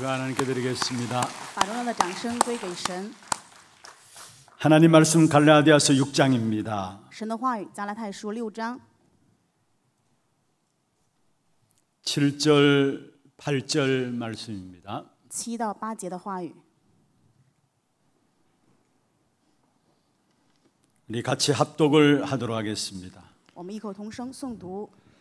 박수가 하나님께 드리겠습니다. 하나님 말씀 갈라디아서 6장입니다. 7절 8절 말씀입니다. 우리 같이 합독을 하도록 하겠습니다.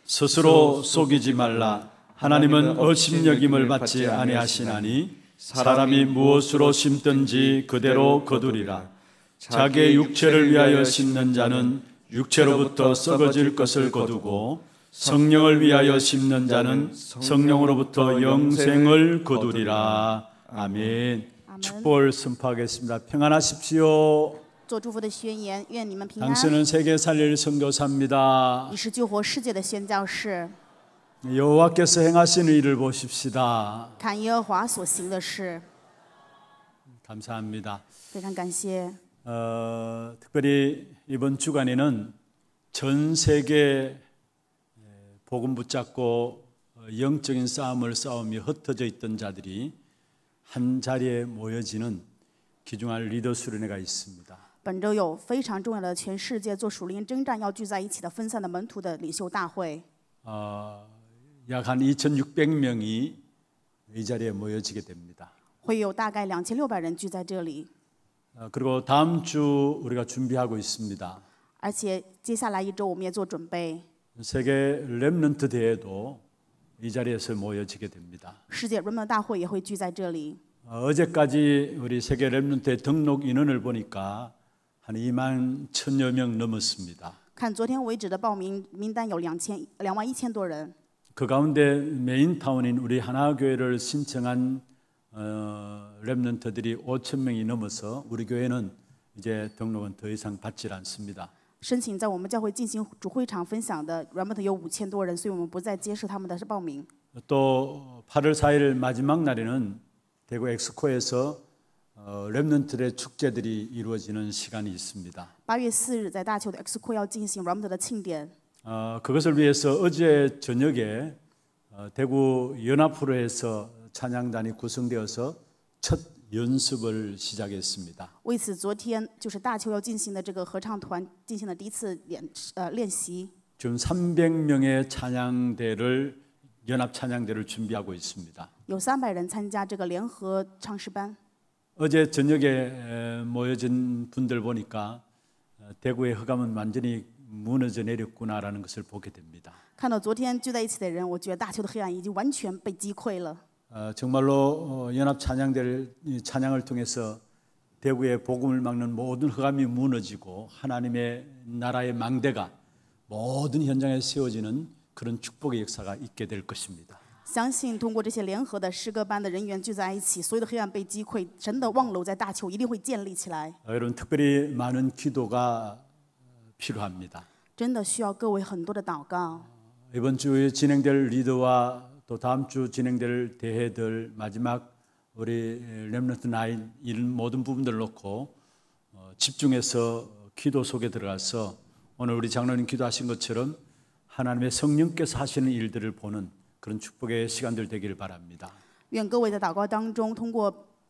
스스로 속이지 말라. 하나님은 어심여김을 받지 아니하시나니 사람이 무엇으로 심든지 그대로 거두리라. 자기의 육체를 위하여 심는 자는 육체로부터 썩어질 것을 거두고 성령을 위하여 심는 자는 성령으로부터 영생을 거두리라. 아멘. 축복을 선포하겠습니다. 평안하십시오. 做祝福的宣言，愿你们平安。당신은 세계 살릴 선교사입니다. 여호와께서 행하시는 일을 보십시다. 감사합니다. 非常感谢. 어, 특별히 이번 주간에는 전 세계 복음 붙잡고 어, 영적인 싸움을 싸우며 흩어져 있던 자들이 한 자리에 모여지는 기중한 리더 수련회가 있습니다. 本周有非常重要的全世界做属灵征战要聚在一起的分散的门徒的领袖大会。啊、呃。 약한 2,600명이 이 자리에 모여지게 됩니다. 会有大概2,600人聚在这里. 그리고 다음 주 우리가 준비하고 있습니다. 而且接下来一周我们也做准备. 세계 렘넌트 대회도 이 자리에서 모여지게 됩니다. 世界人民大会也会聚在这里. 어제까지 우리 세계 렘넌트 등록 인원을 보니까 한 2만 천여 명 넘었습니다. 看昨天为止的报名名单有两千两万一千多人。그 가운데 메인 타운인 우리 하나교회를 신청한 렘넌트들이 어, 5천 명이 넘어서 우리 교회는 이제 등록은 더 이상 받질 않습니다. 申请在我们教会进行主会场分享的，原本有五千多人，所以我们不再接受他们的报名。또 8월 4일 마지막 날에는 대구 엑스코에서 렘넌트들의 어, 축제들이 이루어지는 시간이 있습니다. 8月4日在大邱 엑스코要进行 렘넌트的庆典。 어, 그것을 위해서 어제 저녁에 어, 대구 연합프로에서 찬양단이 구성되어서 첫 연습을 시작했습니다. 为此昨天就是大邱要进行的这个合唱团进行了第一次演呃练习。 지금 300명의 찬양대를 연합 찬양대를 준비하고 있습니다. 3 0 0人参加这个联合唱诗班 어제 저녁에 모여진 분들 보니까 어, 대구의 흑암은 완전히 무너져 내렸구나라는 것을 보게 됩니다. 看到昨天聚在一起的人，我觉得大邱的黑暗已经完全被击溃了。 어, 정말로 연합 찬양대를 찬양을 통해서 대구의 복음을 막는 모든 흑암이 무너지고 하나님의 나라의 망대가 모든 현장에 세워지는 그런 축복의 역사가 있게 될 것입니다. 相信通过这些联合的诗歌班的人员聚在一起，所有的黑暗被击溃，神的望楼在大邱一定会建立起来。여러분특별히많은기도가 필요합니다. 真的需要各位很多的祷告. 이번 주에 진행될 리더와 또 다음 주 진행될 대회들 마지막 우리 렘넌트 나인 이런 모든 부분들 놓고 어, 집중해서 기도 속에 들어가서 오늘 우리 장로님 기도하신 것처럼 하나님의 성령께서 하시는 일들을 보는 그런 축복의 시간들 되기를 바랍니다. 愿各位的祷告当中，通过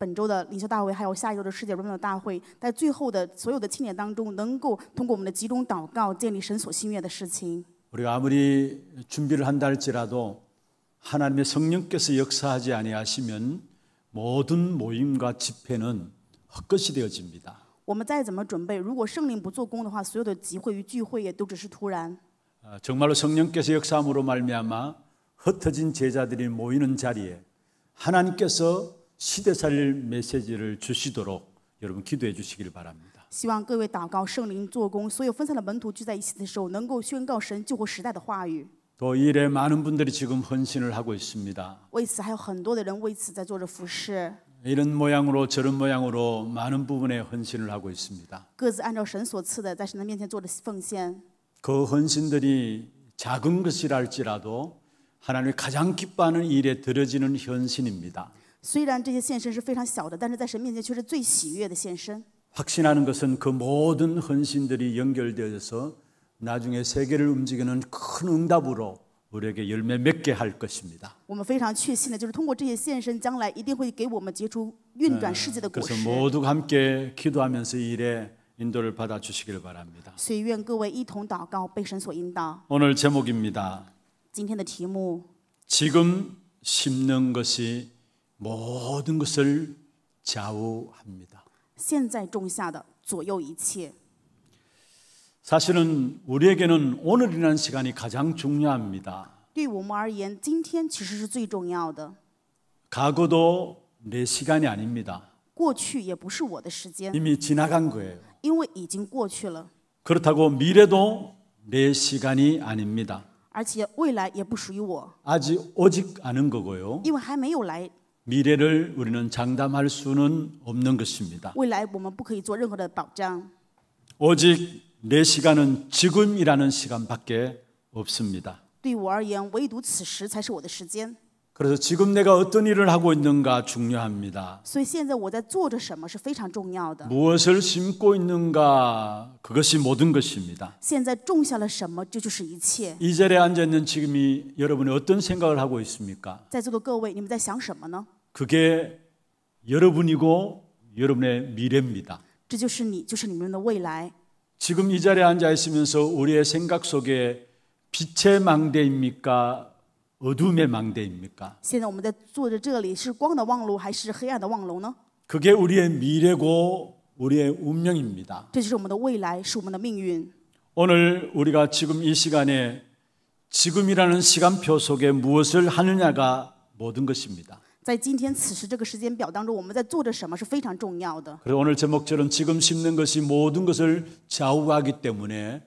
本周的领袖大会，还有下一周的世界荣耀大会，在最后的所有的庆典当中，能够通过我们的集中祷告，建立神所心愿的事情。우리가아무리준비를한다할지라도하나님의성령께서역사하지아니하시면모든모임과집회는헛것이되어집니다我们再怎么准备，如果圣灵不做工的话，所有的集会与聚会也都只是突然。정말로성령께서역사함으로말미암아흩어진제자들이모이는자리에하나님께서 아, 시대 살릴 메시지를 주시도록 여러분 기도해 주시길 바랍니다. 希望各位祷告圣灵做工，所有分散的门徒聚在一起的时候，能够宣告神救活时代的话语。또 일에 많은 분들이 지금 헌신을 하고 있습니다. 为此还有很多的人为此在做着服侍。 이런 모양으로 저런 모양으로 많은 부분에 헌신을 하고 있습니다. 各自按照神所赐的，在神的面前做着奉献。그 헌신들이 작은 것이랄지라도 하나님 가장 기뻐하는 일에 들어지는 헌신입니다. 虽然这些献身是非常小的，但是在神面前却是最喜悦的献身。 확신하는 것은 그 모든 헌신들이 연결되어서 나중에 세계를 움직이는 큰 응답으로 우리에게 열매 맺게 할 것입니다. 我们非常确信的就是通过这些献身，将来一定会给我们结出运转世界的果实。 그래서 모두 함께 기도하면서 일에 인도를 받아 주시길 바랍니다. 所以愿各位一同祷告，被神所引导。 오늘 제목입니다. 今天的题目。 지금 심는 것이 모든 것을 좌우합니다. 现在种下的左右一切. 사실은 우리에게는 오늘이라는 시간이 가장 중요합니다. 对我们而言，今天其实是最重要的. 과거도 내 시간이 아닙니다. 过去也不是我的时间. 이미 지나간 거예요. 因为已经过去了. 그렇다고 미래도 내 시간이 아닙니다. 而且未来也不属于我. 아직 오직 않은 거고요. 因为还没有来 미래를 우리는 장담할 수는 없는 것입니다. 未来我们不可以做任何的保障. 오직 내 시간은 지금이라는 시간밖에 없습니다. 对我而言，唯独此时才是我的时间。 그래서 지금 내가 어떤 일을 하고 있는가 중요합니다. 所以现在我在做着什么是非常重要的. 무엇을 심고 있는가 그것이 모든 것입니다. 现在种下了什么，这就是一切。이 자리에 앉아 있는 지금이 여러분이 어떤 생각을 하고 있습니까? 在座的各位，你们在想什么呢？ 그게 여러분이고 여러분의 미래입니다. 지금 이 자리에 앉아 있으면서 우리의 생각 속에 빛의 망대입니까? 어둠의 망대입니까? 现在我们在坐着这里是光的望路还是黑暗的望楼呢? 그게 우리의 미래고 우리의 운명입니다. 这就是我们的未来,是我们的命运. 오늘 우리가 지금 이 시간에 지금이라는 시간표 속에 무엇을 하느냐가 모든 것입니다. 在今天此时这个时间表当中，我们在做着什么是非常重要的。그래 오늘 제목처럼 지금 심는 것이 모든 것을 좌우하기 때문에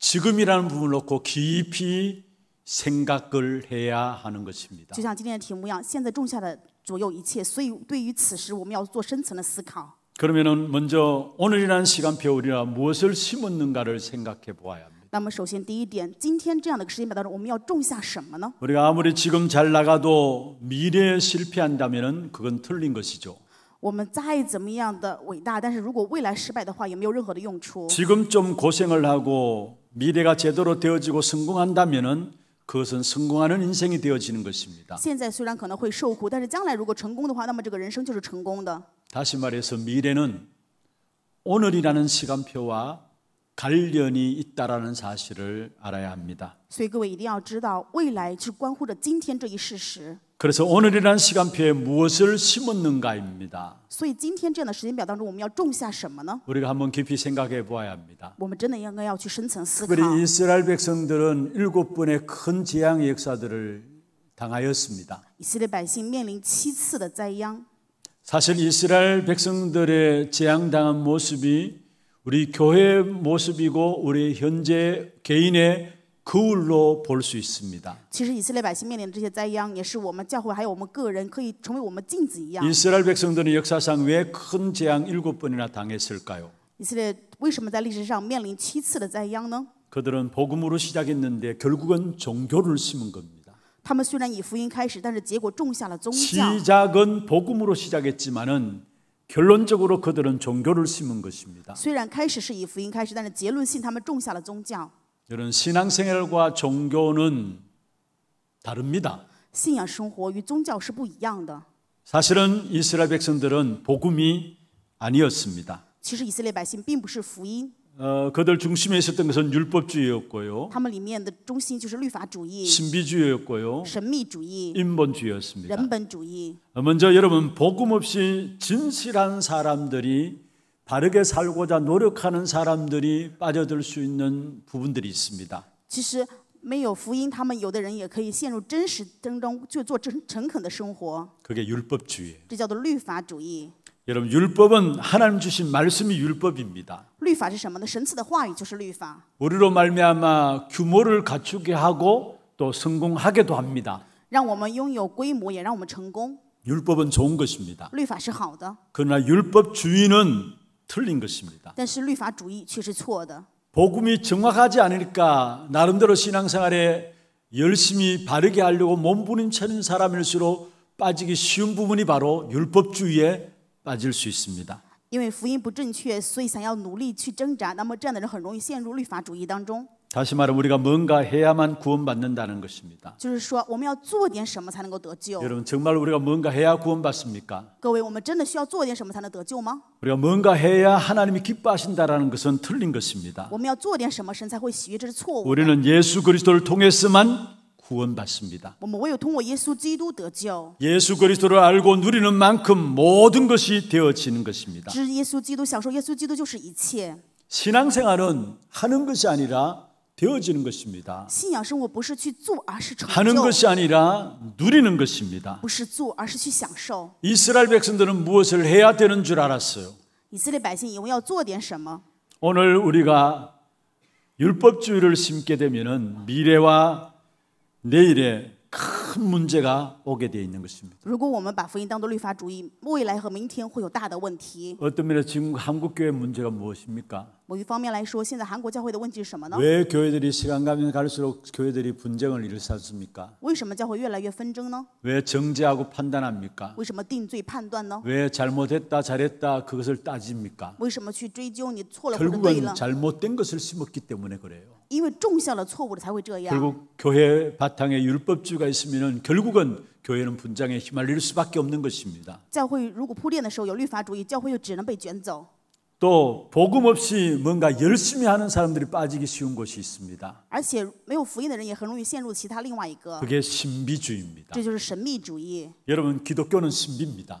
지금이라는 부분을 놓고 깊이 생각을 해야 하는 것입니다. 就像今天的题目一样，现在种下的左右一切，所以对于此时我们要做深层的思考。 그러면은 먼저 오늘이라는 시간표 우리가 무엇을 심었는가를 생각해 보아야 합니다. 那么首先第一点，今天这样的时间表当中，我们要种下什么呢？ 우리가 아무리 지금 잘 나가도 미래에 실패한다면 그건 틀린 것이죠. 我们再怎么样的伟大，但是如果未来失败的话，也没有任何的用处。 지금 좀 고생을 하고 미래가 제대로 되어지고 성공한다면은 그것은 성공하는 인생이 되어지는 것입니다. 现在虽然可能会受苦，但是将来如果成功的话，那么这个人生就是成功的。 다시 말해서 미래는 오늘이라는 시간표와 관련이 있다라는 사실을 알아야 합니다. 所以各位一定要知道，未来是关乎着今天这一事实。 그래서 오늘이라 시간표에 무엇을 심었는가입니다. 所以今天这样的时间表当中，我们要种下什么呢？ 우리가 한번 깊이 생각해 보아야 합니다. 我们真的应该要去深层思考。특별 이스라엘 백성들은 일곱 번의 큰재앙 역사들을 당하였습니다. 以色列百姓面临七次的灾殃。 사실 이스라엘 백성들의 재앙당한 모습이 우리 교회의 모습이고 우리 현재 개인의 거울로 볼 수 있습니다. 이스라엘 백성들은 역사상 왜 큰 재앙 일곱 번이나 당했을까요? 그들은 복음으로 시작했는데 결국은 종교를 심은 겁니다. 시작은복음으로시작했지만은 결론적으로 그들은 종교를 심은 것입니다. 虽然开始是以福音开始，但是结论性他们种下了宗教。여러 신앙생활과 종교는 다릅니다. 信仰生活与宗教是不一样的。 사실은 이스라엘 백성들은 복음이 아니었습니다. 其实以色列百姓并不是福音。 어, 그들 중심에 있었던 것은 율법주의였고요. 신비주의였고요. 神秘主义, 인본주의였습니다. 人本主义. 먼저 여러분 복음 없이 진실한 사람들이 바르게 살고자 노력하는 사람들이 빠져들 수 있는 부분들이 있습니다. 그게율법주의 여러분 율법은 하나님 주신 말씀이 율법입니다. 律法是什么呢?神赐的话语就是律法. 우리로 말미암아 규모를 갖추게 하고 또 성공하게도 합니다. 让我们拥有规模，也让我们成功. 율법은 좋은 것입니다. 律法是好的. 그러나 율법 주의는 틀린 것입니다. 但是律法主义却是错的. 복음이 정확하지 않으니까 나름대로 신앙생활에 열심히 바르게 하려고 몸부림치는 사람일수록 빠지기 쉬운 부분이 바로 율법주의에 빠질 수 있습니다. 因为福音不正确，所以想要努力去挣扎，那么这样的人很容易陷入律法主义当中。 다시 말해 우리가 뭔가 해야만 구원받는다는 것입니다. 여러분 정말 우리가 뭔가 해야 구원받습니까? 우리가 뭔가 해야 하나님이 기뻐하신다는 것은 틀린 것입니다. 우리는 예수 그리스도를 통해서만 구원받습니다. 예수 그리스도를 알고 누리는 만큼 모든 것이 되어지는 것입니다. 신앙생활은 하는 것이 아니라 되어지는 것입니다. 하는 것이 아니라 누리는 것입니다. 이스라엘 백성들은 무엇을 해야 되는 줄 알았어요. 오늘 우리가 율법주의를 심게 되면 미래와 내일의 큰큰 문제가 오게 되어 있는 것입니다. 如果我们把福音当作律法主义，未来和明天会有大的问题。 어떤 면에서 지금 한국 교회 문제가 무엇입니까? 某一方面来说，现在韩国教会的问题是什么呢？왜 교회들이 시간 가면 갈수록 교회들이 분쟁을 일삼습니까? 为什么教会越来越纷争呢？왜 정죄하고 판단합니까? 为什么定罪判断呢？왜 잘못했다 잘했다 그것을 따집니까? 为什么去追究你错了或者对了？ 결국은 잘못된 것을 심었기 때문에 그래요. 因为种下了错误才会这样 결국 교회 바탕에 율법주의가 있으면 하면 결국은 교회는 분장에 휘말릴 수밖에 없는 것입니다. 또 복음 없이 뭔가 열심히 하는 사람들이 빠지기 쉬운 곳이 있습니다. 그게 신비주의입니다. 여러분 기독교는 신비입니다.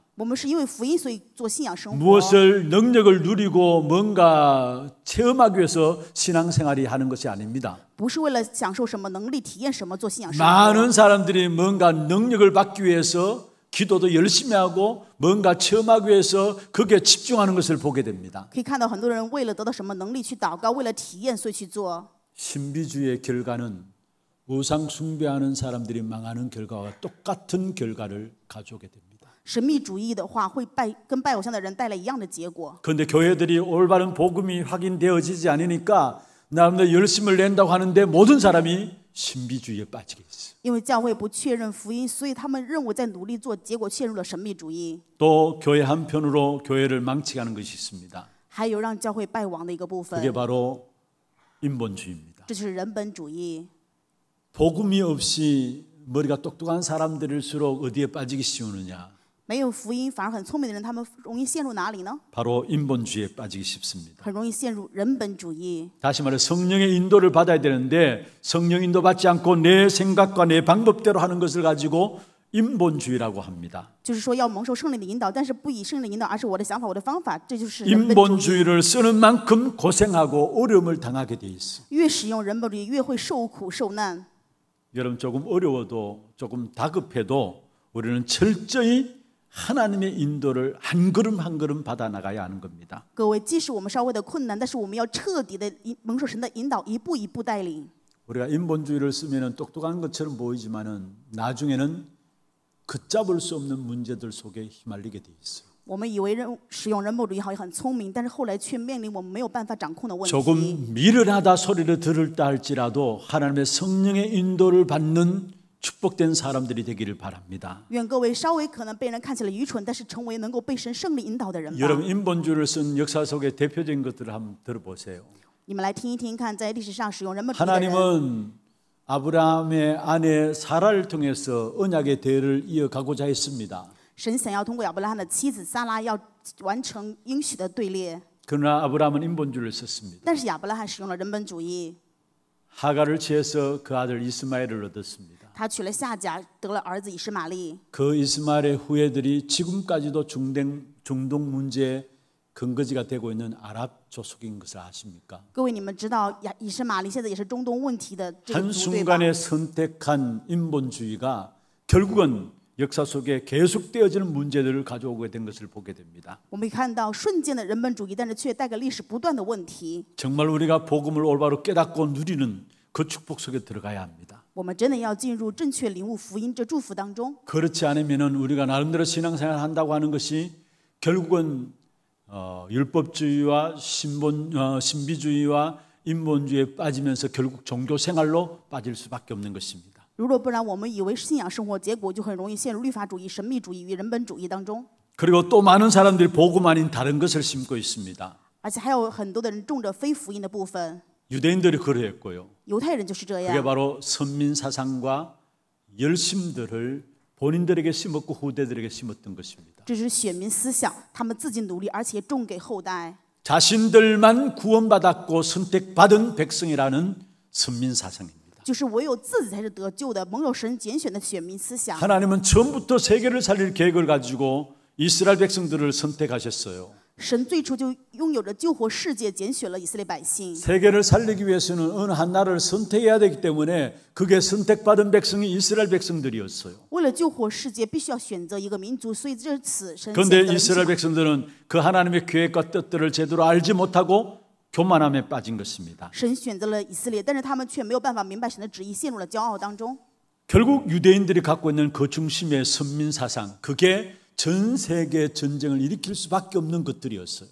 무엇을 능력을 누리고 뭔가 체험하기 위해서 신앙생활이 하는 것이 아닙니다. 많은 사람들이 뭔가 능력을 받기 위해서 기도도 열심히 하고 뭔가 체험하기 위해서 그게 집중하는 것을 보게 됩니다. 신비주의의 결과는 우상 숭배하는 사람들이 망하는 결과와 똑같은 결과를 가져오게 됩니다. 神秘主义的话，会拜跟拜偶像的人带来一样的结果。 그런데 교회들이 올바른 복음이 확인되어지지 않으니까 나름대로 열심을 낸다고 하는데 모든 사람이 신비주의에 빠지게 어 因为教会不确认福音，所以他们任务在努力做，结果陷入了神秘主义，또 교회 한편으로 교회를 망치가는 것이 있습니다. 还有让教会败亡的一个部 그게 바로 인본주의입니다. 这就是人本主义。 복음이 없이 머리가 똑똑한 사람들일수록 어디에 빠지기 쉬우느냐? 没有福音反而很聪明的人，他们容易陷入哪里呢？ 바로 인본주의에 빠지기 쉽습니다. 很容易陷入人本主义。 다시 말해 성령의 인도를 받아야 되는데 성령 인도 받지 않고 내 생각과 내 방법대로 하는 것을 가지고 인본주의라고 합니다. 인본주의를 쓰는 만큼 고생하고 어려움을 당하게 돼 있어. 越使用人本主义，越会受苦受难。 여러분 조금 어려워도 조금 다급해도 우리는 철저히 하나님의 인도를 한 걸음 한 걸음 받아 나가야 하는 겁니다. 各位,即使我们稍微的困难,但是我们要彻底的蒙受神的引导，一步一步带领。 우리가 인본주의를 쓰면 똑똑한 것처럼 보이지만은 나중에는 그잡을 수 없는 문제들 속에 휘말리게 돼 있어요. 我们以为使用人某主义好像很聪明，但是后来却面临我们没有办法掌控的问题。 조금 미련하다 소리를 들을 때 할지라도 하나님의 성령의 인도를 받는 축복된 사람들이 되기를 바랍니다. 여러분 인본주의를 쓴 역사 속의 대표적인 것들을 한번 들어보세요. 하나님은 아브라함의 아내 사라를 통해서 언약의 대를 이어가고자 했습니다. 그러나 아브라함은 인본주의를 썼습니다. 하가를 취해서 그 아들 이스마엘을 얻었습니다. 그 이스마엘의 후예들이 지금까지도 중동 중동 문제에 근거지가 되고 있는 아랍 조속인 것을 아십니까? 한 순간에 선택한 인본주의가 결국은 역사 속에 계속되어지는 문제들을 가져오게 된 것을 보게 됩니다. 정말 우리가 복음을 올바로 깨닫고 누리는 그 축복 속에 들어가야 합니다. 我们真的要进入正确领悟福音这祝福当中。 그렇지 않으면 우리가 나름대로 신앙생활 한다고 하는 것이 결국은 어, 율법주의와 신본 어, 신비주의와 인본주의에 빠지면서 결국 종교 생활로 빠질 수밖에 없는 것입니다. 如果不然，我们以为信仰生活，结果就很容易陷入律法主义、神秘主义与人本主义当中。 그리고 또 많은 사람들이 복음 아닌 다른 것을 심고 있습니다. 而且还有很多的人种着非福音的部分。 유대인들이 그러했고요. 그게 바로 선민 사상과 열심들을 본인들에게 심었고 후대들에게 심었던 것입니다. 자신들만 구원받았고 선택받은 백성이라는 선민 사상입니다. 하나님은 처음부터 세계를 살릴 계획을 가지고 이스라엘 백성들을 선택하셨어요. 神最初就拥有着救活世界、拣选了以色列百姓。세계를살리기위해서는 어느 한 나라를 선택해야 되기 때문에 그게 선택받은 백성이 이스라엘 백성들이었어요. 为了救活世界，必须要选择一个民族，所以这此神。그데 이스라엘 백성들은 그 하나님의 계획과 뜻들을 제대로 알지 못하고 교만함에 빠진 것입니다. 神选择了以色列，但是他们却没有办法明白神的旨意，陷入了骄傲当中。 결국 유대인들이 갖고 있는 그 중심의 선민 사상, 그게 전 세계 전쟁을 일으킬 수밖에 없는 것들이었어요.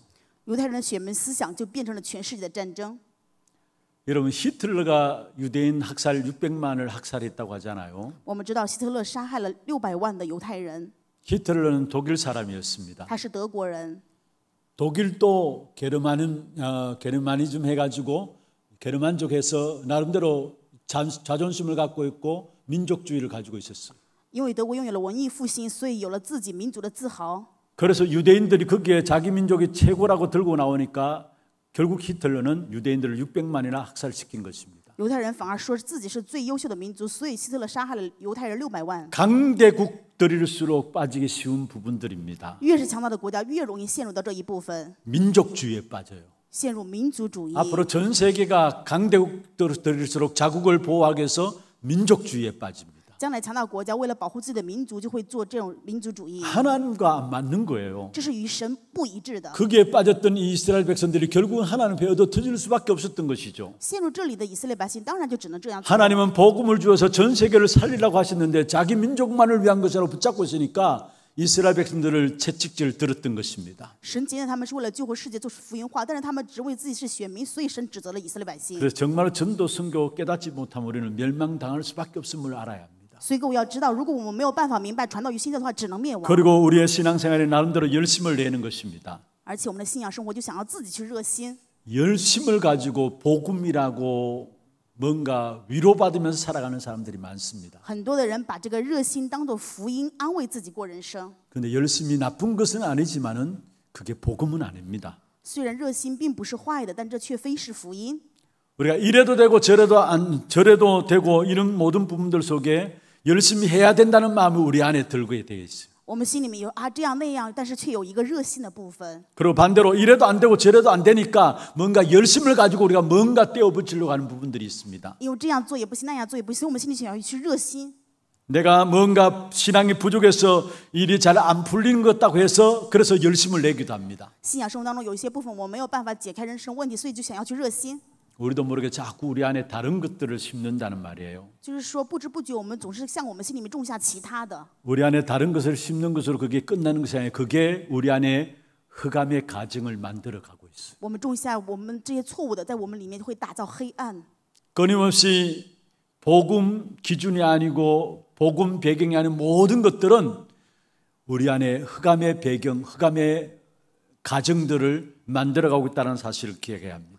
犹太人的血门思想就变成了全世界的战争。 여러분 히틀러가 유대인 학살 600만을 학살했다고 하잖아요. 我们知道希特勒杀了6 0 0万的犹太人 히틀러는 독일 사람이었습니다. 他是德国人。 독일도 게르만은 어, 게르마니즘 해가지고 게르만족해서 나름대로 자, 자존심을 갖고 있고 민족주의를 가지고 있었어요. 因为德国拥有了文艺复兴，所以有了自己民族的自豪。 그래서 유대인들이 거기에 자기 민족이 최고라고 들고 나오니까 결국 히틀러는 유대인들을 600만이나 학살시킨 것입니다. 犹太人反而说自己是最优秀的民族，所以希特勒杀害了犹太人600万. 강대국들일수록 빠지기 쉬운 부분들입니다. 越是强大的国家，越容易陷入到这一部分. 민족주의에 빠져요. 陷入民族主义. 앞으로 전 세계가 강대국들일수록 자국을 보호하기 위해서 민족주의에 빠집니다. 将来强大国家为了保护自己的民族，就会做这种民族主义。 하나님과 안 맞는 거예요. 这是与神不一致的。거기 빠졌던 이스라엘 백성들이 결국은 하나님 배에 얻터질 수밖에 없었던 것이죠. 陷入这里的以色列百姓当然就只能这样 하나님은 복음을 주어서 전 세계를 살리라고 하셨는데 자기 민족만을 위한 것으로 붙잡고 있으니까 이스라엘 백성들을 채찍질 들었던 것입니다. 神接着他们是为了救活世界做福音化但是他们只为自己是选民所以神指责了以色列百姓 그래서 정말 전도 선교 깨닫지 못하 우리는 멸망당할 수밖에 없음을 알아야 합니다. 그리고 우리의 신앙생활에 나름대로 열심을 내는 것입니다. 열심을 가지고 복음이라고 뭔가 위로받으면서 살아가는 사람들이 많습니다. 그런데 열심히 나쁜 것은 아니지만은 그게 복음은 아닙니다. 虽然热心并不是坏的，但这却非是福音。 우리가 이래도 되고 저래도 안 저래도 되고 이런 모든 부분들 속에 열심히 해야 된다는 마음을 우리 안에 들게 되어 있어요. 我们心里面有啊这样那样，但是却有一个热心的部分。 그리고 반대로 이래도 안 되고 저래도 안 되니까 뭔가 열심을 가지고 우리가 뭔가 떼어붙이려고 하는 부분들이 있습니다. 因为这样做也不行，那样做也不行，我们心里想要去热心。 내가 뭔가 신앙이 부족해서 일이 잘 안 풀리는 것 같다고 해서 그래서 열심을 내기도 합니다. 信仰生活当中有一些部分我没有办法解开人生问题，所以就想要去热心。 우리도 모르게 자꾸 우리 안에 다른 것들을 심는다는 말이에요. 就是说不知不觉我们总是向我们心里面种下其他的. 우리 안에 다른 것을 심는 것으로 그게 끝나는 것이 아니라 그게 우리 안에 흑암의 가정을 만들어 가고 있어我们种下我们这些错误的在我们里面会打造黑暗. 끊임없이 복음 기준이 아니고 복음 배경이 아닌 모든 것들은 우리 안에 흑암의 배경, 흑암의 가정들을 만들어 가고 있다는 사실을 기억해야 합니다.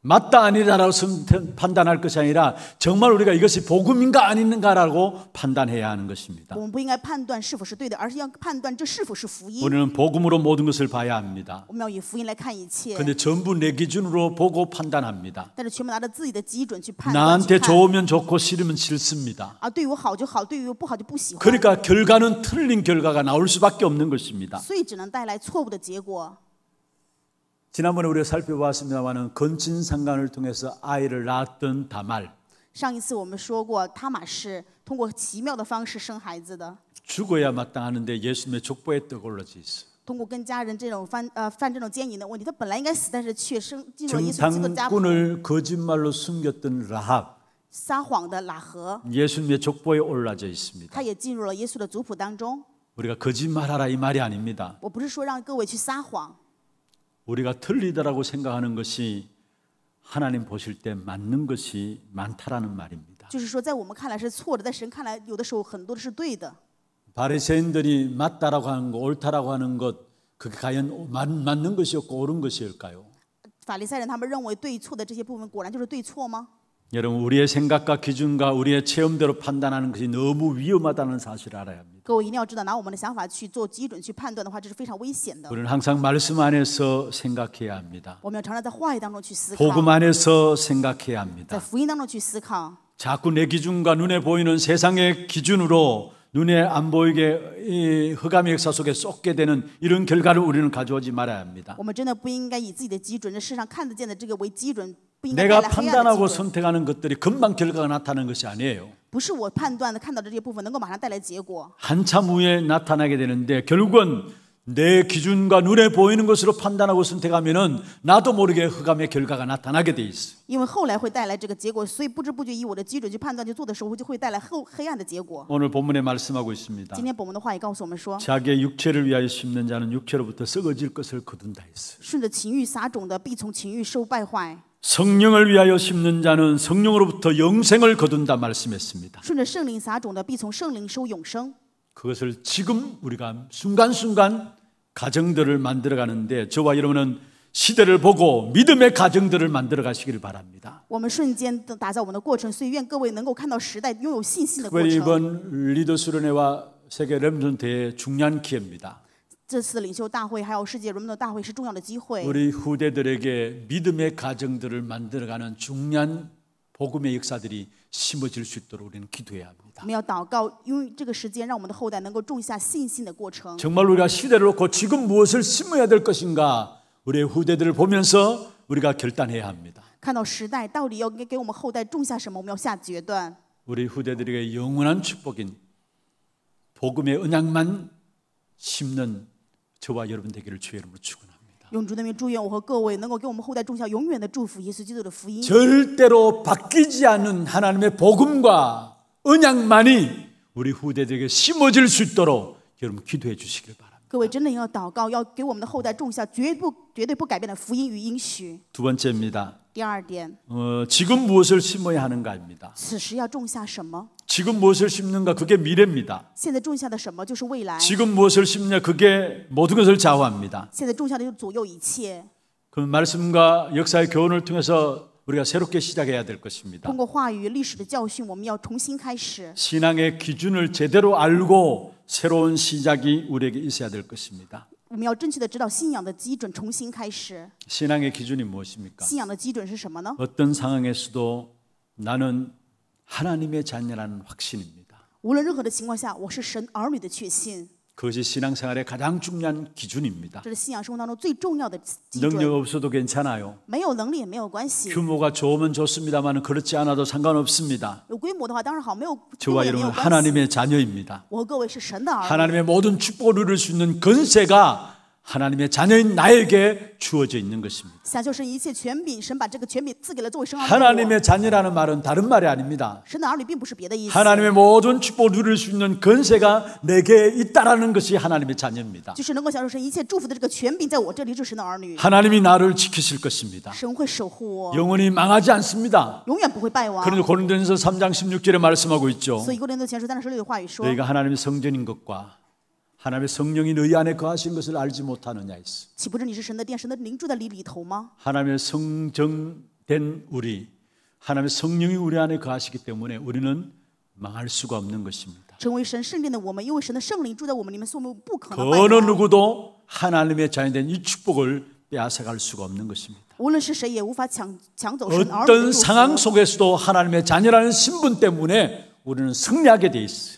맞다 아니다라고 판단할 것이 아니라 정말 우리가 이것이 복음인가 아닌가라고 판단해야 하는 것입니다. 우리는 복음으로 모든 것을 봐야 합니다. 그런데 전부 내 기준으로 보고 판단합니다. 나한테 좋으면 좋고 싫으면 싫습니다. 그러니까 결과는 틀린 결과가 나올 수밖에 없는 것입니다. 지난번에 우리가 살펴보았습니다만은 건친 상관을 통해서 아이를 낳았던 다말. 上一次我们说过，塔玛是通过奇妙的方式生孩子的。 죽어야 마땅하는데 예수님의 족보에 떠올라지 있어. 通过跟家人这种犯呃犯这种奸淫的问题，他本来应该死，但是却生进入耶稣基督家谱。 거짓말로 숨겼던 라합. 撒谎的拉合。 예수님의 족보에 올라져 있습니다. 他也进入了耶稣的族谱当中。 우리가 거짓말하라 이 말이 아닙니다. 我不是说让各位去撒谎。 우리가 틀리다라고 생각하는 것이 하나님 보실 때 맞는 것이 많다라는 말입니다. 바리새인들이 맞다라고 하는 거, 옳다라고 하는 것 그게 과연 맞, 맞는 것이었고 옳은 것이었까요? 法利赛人他们认为对错的这些部分果然就是对错吗？ 여러분 우리의 생각과 기준과 우리의 체험대로 판단하는 것이 너무 위험하다는 사실을 알아야 합니다. 各位一定要知道，拿我们的想法去做基准去判断的话，这是非常危险的。 우리는 항상 말씀 안에서 생각해야 합니다. 복음 안에서 생각해야 합니다. 在福音当中去思考。 자꾸 내 기준과 눈에 보이는 세상의 기준으로 눈에 안 보이게 흑암의 역사 속에 쏟게 되는 이런 결과를 우리는 가져오지 말아야 합니다. 내가 판단하고 선택하는 것들이 금방 결과가 나타나는 것이 아니에요. 한참 후에 나타나게 되는데 결국은 내 기준과 눈에 보이는 것으로 판단하고 선택하면은 나도 모르게 흑암의 결과가 나타나게 돼 있어. 因为后来会带来这个结果，所以不知不觉以我的基准去判断就做的时候，就会带来后黑暗的结果。 오늘 본문에 말씀하고 있습니다. 今天本文的话也告诉我们说， 자기의 육체를 위하여 심는 자는 육체로부터 썩어질 것을 거둔다 했어. 顺着情欲撒种的，必从情欲受败坏。 성령을 위하여 심는 자는 성령으로부터 영생을 거둔다 말씀했습니다. 顺着圣灵撒种的，必从圣灵收永生。 그것을 지금 우리가 순간순간 가정들을 만들어 가는데 저와 여러분은 시대를 보고 믿음의 가정들을 만들어 가시기를 바랍니다. 특별히 이번 리더 수련회와 세계 렘전 대회 중요한 기회입니다. 우리 후대들에게 믿음의 가정들을 만들어가는 중요한 복음의 역사들이 심어질 수 있도록 우리는 기도해야 합니다. 있습니다. 정말 우리가 시대를 놓고 지금 무엇을 심어야 될 것인가 우리의 후대들을 보면서 우리가 결단해야 합니다. 우리 후대들에게 영원한 축복인 복음의 은양만 심는 저와 여러분 되기를 주의 이름으로 축원합니다. 用主的名祝愿我和各位能够给我们后代种下永远的祝福，耶稣基督的福音。 절대로 바뀌지 않는 하나님의 복음과 언약만이 우리 후대들에게 심어질 수 있도록 여러분 기도해 주시길 바랍니다. 各位真的要祷告，要给我们的后代种下绝不绝对不改变的福音与应许。두 번째입니다. 어, 지금 무엇을 심어야 하는가입니다. 지금 무엇을 심는가 그게 미래입니다. 지금 무엇을 심냐 그게 모든 것을 좌우합니다. 그 말씀과 역사의 교훈을 통해서 우리가 새롭게 시작해야 될 것입니다. 신앙의 기준을 제대로 알고 새로운 시작이 우리에게 있어야 될 것입니다. 신앙의 기준이 무엇입니까? 어떤 상황에서도 나는 하나님의 자녀라는 확신입니다. 그것이 신앙생활의 가장 중요한 기준입니다. 능력 없어도 괜찮아요. 규모가 좋으면 좋습니다만 그렇지 않아도 상관없습니다. 저와 여러분 하나님의 자녀입니다. 하나님의 모든 축복을 누릴 수 있는 근세가 하나님의 자녀인 나에게 주어져 있는 것입니다. 하나님의 자녀라는 말은 다른 말이 아닙니다. 하나님의 모든 축복을 누릴 수 있는 권세가 내게 있다라는 것이 하나님의 자녀입니다. 하나님이 나를 지키실 것입니다. 영원히 망하지 않습니다. 그런데 고린도전서 3장 16절에 말씀하고 있죠. 너희가 하나님의 성전인 것과 하나님의 성령이 너희 안에 거하신 것을 알지 못하느냐 했어. 하나님의 성정된 우리, 하나님의 성령이 우리 안에 거하시기 때문에 우리는 망할 수가 없는 것입니다. 成为 누구도 하나님의 자녀된 이 축복을 빼앗아갈 수가 없는 것입니다. 어떤 상황 속에서도 하나님의 자녀라는 신분 때문에 우리는 승리하게 돼 있어.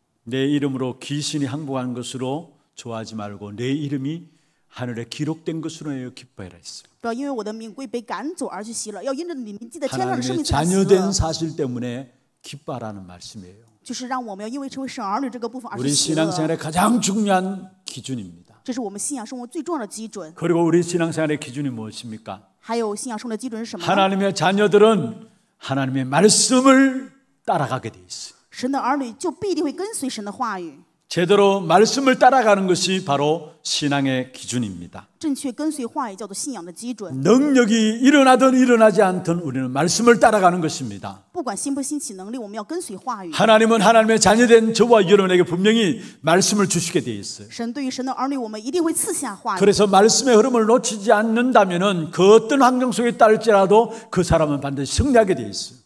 내 이름으로 귀신이 항복한 것으로 좋아하지 말고 내 이름이 하늘에 기록된 것으로 내 기뻐해라 했어요. 不要因为 자녀된 사실 때문에 기뻐하라는 말씀이에요. 우리 신앙생활의 가장 중요한 기준입니다. 그리고 우리 신앙생활의 기준이 무엇입니까? 하나님의 자녀들은 하나님의 말씀을 따라가게 돼 있어요. 제대로 말씀을 따라가는 것이 바로 신앙의 기준입니다. 능력이 일어나든 일어나지 않든 우리는 말씀을 따라가는 것입니다. 하나님은 하나님의 자녀된 저와 여러분에게 분명히 말씀을 주시게 되 있어요. 그래서 말씀의 흐름을 놓치지 않는다면그 어떤 환경 속에 따를지라도 그 사람은 반드시 승리하게 돼 있어요.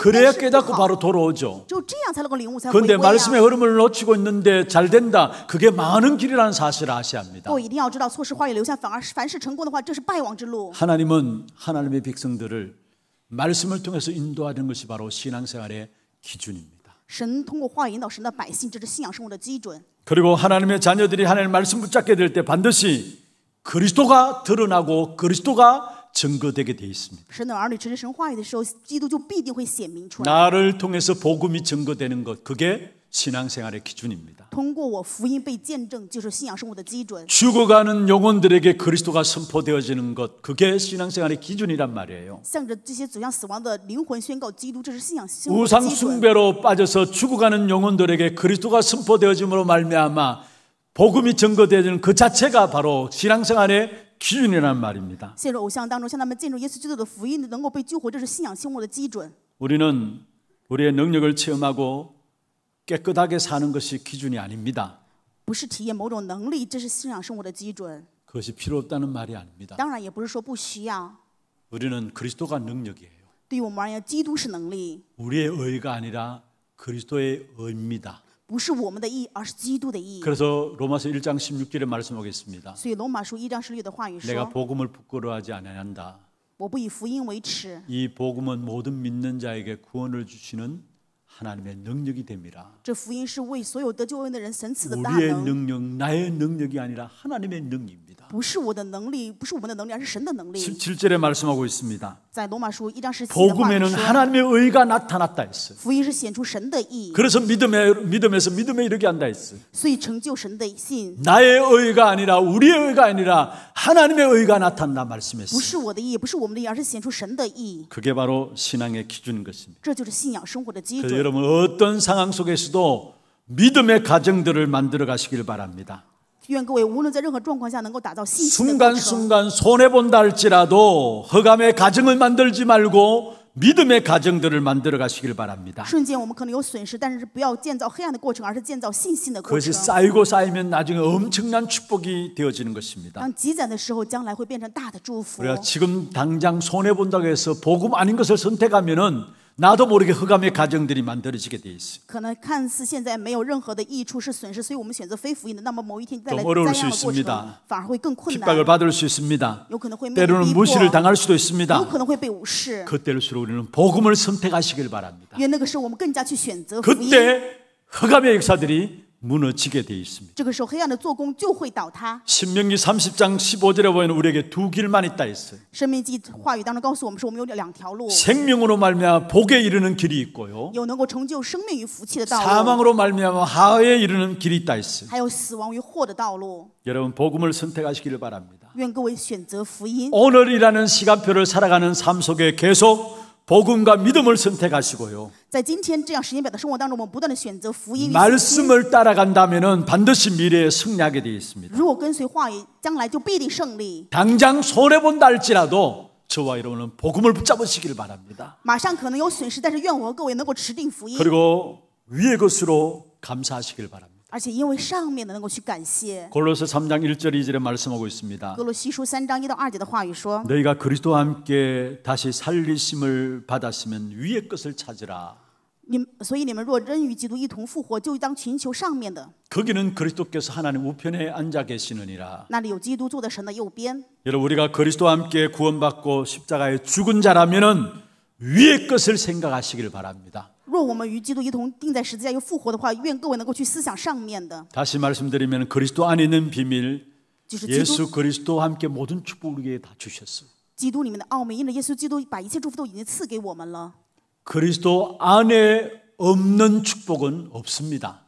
그래야 깨닫고 바로 돌아오죠. 그런데 말씀의 흐름을 놓치고 있는데 잘 된다. 그게 많은 길이라는 사실을 아셔야 합니다. 하나님은 하나님의 백성들을 말씀을 통해서 인도하는 것이 바로 신앙생활의 기준입니다. 그리고 하나님의 자녀들이 하나님의 말씀 붙잡게 될 때 반드시 그리스도가 드러나고 그리스도가 증거되게 돼 있습니다. 나를 통해서 복음이 증거되는 것 그게 신앙생활의 기준입니다. 죽어가는 영혼들에게 그리스도가 선포되어지는 것 그게 신앙생활의 기준이란 말이에요. 우상 숭배로 빠져서 죽어가는 영혼들에게 그리스도가 선포되어짐으로 말미암아 복음이 증거되는 그 자체가 바로 신앙생활의 기준이란 말입니다. 우리는 우리의 능력을 체험하고 깨끗하게 사는 것이 기준이 아닙니다. 그것이 필요 없다는 말이 아닙니다. 우리는 그리스도가 능력이에요. 우리의 의가 아니라 그리스도의 의입니다. 그래서 로마서 1장 16절에 말씀하겠습니다. 내가 복음을 부끄러워하지 않아야 한다. 이 복음은 모든 믿는 자에게 구원을 주시는 하나님의 능력이 됩니다. 우리의 능력, 나의 능력이 아니라 하나님의 능입니다. 17절에 말씀하고 있습니다. 복음에는 하나님의 의가 나타났다 했어요. 그래서 믿음에 믿음에서 믿음에 이르게 한다 했어요. 나의 의가 아니라 우리의 의가 아니라 하나님의 의가 나타난다 말씀했어요. 그게 바로 신앙의 기준인 것입니다. 这 여러분 어떤 상황 속에서도 믿음의 가정들을 만들어 가시길 바랍니다. 순간순간 손해본다 지라도 허감의 가정을 만들지 말고 믿음의 가정들을 만들어 가시길 바랍니다. 그것이 쌓이고 쌓이면 나중에 엄청난 축복이 되어지는 것입니다. 우리가 지금 당장 손해 본다고 해서 복음 아닌 것을 선택하면은 나도 모르게 허감의 가정들이 만들어지게 돼 있어. 可能看似现在没有任何的益处是损失，所以我们选择非福音的。那么某一天带来 어려울 수 있습니다. 反而会更困难. 핍박을 받을 수 있습니다. 때로는 무시를 당할 수도 있습니다. 有可能会被无视. 그때일수록 우리는 복음을 선택하시길 바랍니다. 愿那个时候我们更加去选择福音. 그때 흑암의 역사들이 무너지게 돼 있습니다. 신명기 30장 15절에 보면 우리에게 두 길만 있다 했어요. 생명으로 말미암아 복에 이르는 길이 있고요. 사망으로 말미암아 하에 이르는 길이 있다 했어요. 여러분 복음을 선택하시기를 바랍니다. 오늘이라는 시간표를 살아가는 삶 속에 계속 복음과 믿음을 선택하시고요. 말씀을 따라간다면 반드시 미래에 승리하게 되어 있습니다. 당장 손해 본다 할지라도 저와 여러분은 복음을 붙잡으시길 바랍니다. 그리고 위의 것으로 감사하시길 바랍니다. 골로새 3장 1절 2절에 말씀하고 있습니다. 너희가 그리스도와 함께 다시 살리심을 받았으면 위의 것을 찾으라. 거기는 그리스도께서 하나님 우편에 앉아 계시느니라. 여러분 우리가 그리스도와 함께 구원받고 십자가에 죽은 자라면은 위의 것을 생각하시길 바랍니다. 若我们与基督一同钉在十字架又复活的话，愿各位能够去思想上面的。다시말씀드리면그리스도안있는비밀基督。예수그리스도함께모든축복을위해다주셨 어。 基督里面的奥秘，因为耶稣基督把一切祝福都已经赐给我们了。그리스도안에없는축복은없습니 다。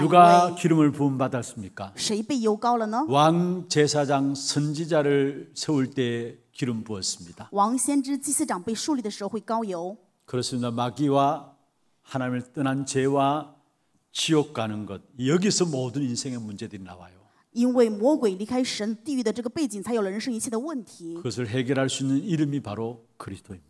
누가 기름을 부음 받았습니까? 왕 제사장 선지자를 세울 때 기름 부었습니다. 그렇습니다. 마귀와 하나님을 떠난 죄와 지옥 가는 것 여기서 모든 인생의 문제들이 나와요. 그것을해결할수있는이름이바로그리스도입니다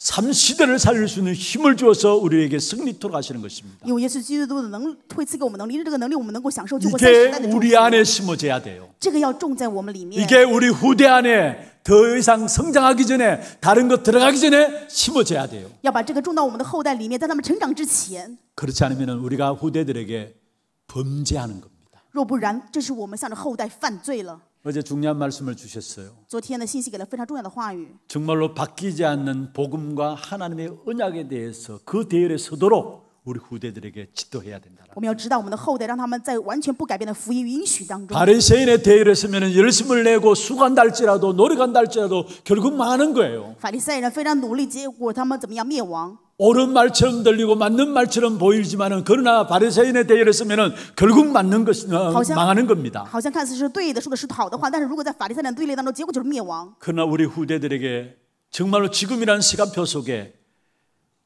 삼 시대를 살릴 수 있는 힘을 주어서 우리에게 승리토록 하시는 것입니다. 이게 우리 안에 심어져야 돼요. 이게 우리 후대 안에 더 이상 성장하기 전에 다른 것 들어가기 전에 심어져야 돼요. 그렇지 않으면 우리가 후대들에게 범죄하는 겁니다. 어제 중요한 말씀을 주셨어요. 정말로 바뀌지 않는 복음과 하나님의 언약에 대해서 그 대열에 서도록 우리 후대들에게 지도해야 된다我们要知道我们的后代，让他们在完全不改变的福音允许当中。 바리새인의 대의를 쓰면 열심을 내고 수간다 지라도 노력한다 지라도 결국 망하 거예요. 法利赛人非常努力，结果他们怎么样灭亡？ 옳은 말처럼 들리고 맞는 말처럼 보이지만은 그러나 바리새인의 대열에 서면은 결국 맞는 것 망하는 겁니다. 그러나 우리 후대들에게 정말로 지금이란 시간표 속에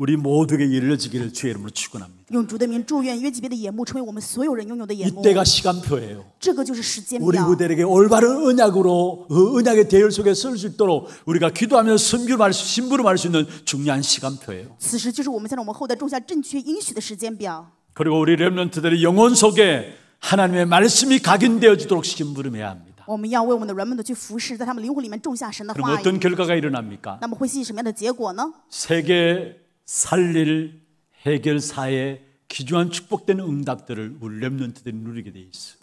우리 모두에게 이르러지기를 주의 이름으로 축원합니다. 이때가 시간표예요. 우리 후대에게 올바른 언약으로 그 언약의 대열 속에 설수 있도록 우리가 기도하며 신부름할 수 있는 중요한 시간표예요. 그리고 우리 렘넌트들이 영혼 속에 하나님의 말씀이 각인되어지도록 신부름해야 합니다. 我们要为我们的人们的去服세계 살릴 해결사의 기조한 축복된 응답들을 우리 렘런트들이 누리게 돼 있어.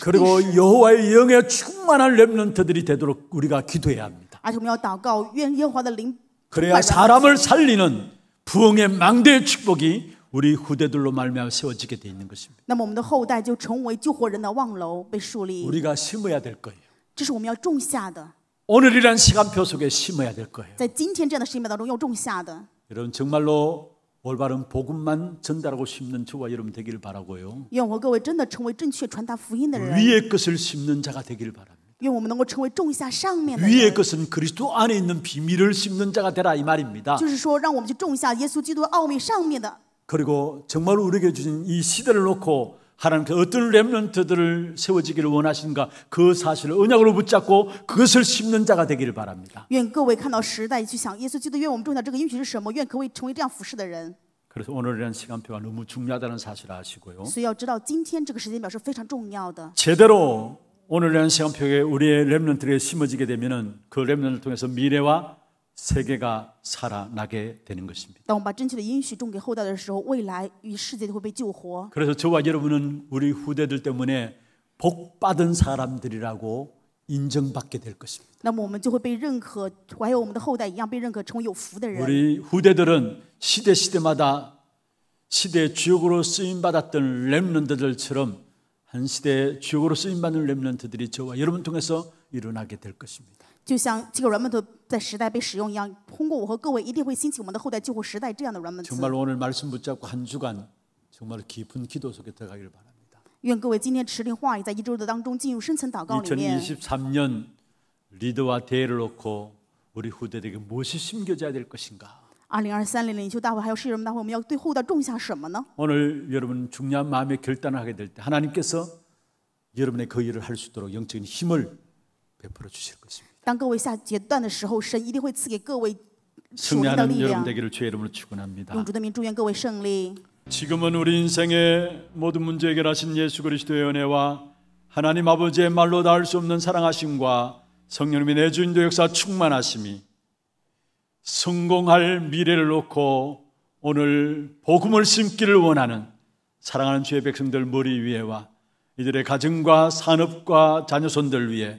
그리고 여호와의 영에 충만한 렘넌트들이 되도록 우리가 기도해야 합니다. 예, 그래야 사람을 살리는 부흥의 망대의 축복이 우리 후대들로 말미암아 세워지게 돼 있는 것입니다. 우리가 심어야 될 거예요. 오늘이란 시간표 속에 심어야 될 거예요. 여러분 정말로 올바른 복음만 전달하고 심는 저와 여러분 되기를 바라고요. 위의 것을 심는 자가 되기를 바랍니다. 위의 것은 그리스도 안에 있는 비밀을 심는 자가 되라 이 말입니다. 그리고 정말 우리에게 주신 이 시대를 놓고 하나님께서 그 어떤 렘런트들을 세워지기를 원하신가 그 사실을 언약으로 붙잡고 그것을 심는 자가 되기를 바랍니다. 그래서 오늘이라는 시간표가 너무 중요하다는 사실을 아시고요. 제대로 오늘이라는 시간표에 우리의 렘런트에 심어지게 되면그 렘런트를 통해서 미래와 세계가 살아나게 되는 것입니다. 그래서 저와 여러분은 우리 후대들 때문에 복 받은 사람들이라고 인정받게 될 것입니다. 우리 후대들은 시대 시대마다 시대 주역으로 쓰임 받았던 렘넌트들처럼 한 시대 주역으로 쓰임 받는 렘넌트들이 저와 여러분 통해서 일어나게 될 것입니다. 就像这个软门徒在时代被使用一样通过我和各位一定会兴起我们的后代救护时代这样的软门 정말 오늘 말씀 붙잡고 한 주간 정말 깊은 기도 속에 들어가기를 바랍니다. 愿各位今天持定话语，在一周的当中进入深层祷告里面。 2023년 리더와 대회를 놓고 우리 후대들에게 무엇이 심겨져야 될 것인가? 2 0 2 3年领袖大会还有世人大会我们要对后代种下什么呢 오늘 여러분 중요한 마음의 결단을 하게 될 때 하나님께서 여러분의 그 일을 할수 있도록 영적인 힘을 베풀어 주실 것입니다. 当各位下决断的时候神一定会赐给各位 승리하는 여러분 되기를 주의 이름으로 축원합니다. 지금은 우리 인생의 모든 문제 해결하신 예수 그리스도의 은혜와 하나님 아버지의 말로 닿을 수 없는 사랑하심과 성령님의 내주인도 역사 충만하심이 성공할 미래를 놓고 오늘 복음을 심기를 원하는 사랑하는 주의 백성들 머리 위에와 이들의 가정과 산업과 자녀손들 위에